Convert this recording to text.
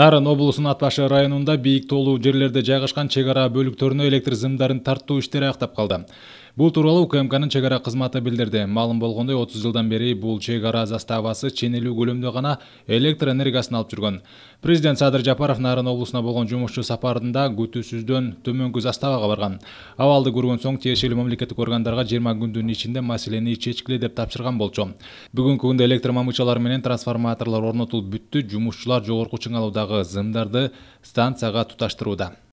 нарын облусунун ат башы районунда бийик тоолуу жерлерде жайгашкан чек ара бөлүктөрүнө электр зымдарын тартуу иштери актап калды Бұл туралы укмкнын ның ара кызматы билдирди маалым болгондой 30 жылдан бері бұл чек заставасы ченелүү көлөмдө ғана электр энергиясын алып жүрген. президент садыр жапаров нарын облусуна болгон жумушчу сапарында күтүүсүздөн төмөнкү заставага барган Авалды көргөн соң тиешелүү мамлекеттик органдарға 20 күндүн ішінде мәселені чечкиле деп тапшырған болчу Бүгін күндө электр мамычалары менен трансформаторлор орнотулуп бүттү жумушчулар жогорку чыңалуудагы зымдарды станцияға туташтырууда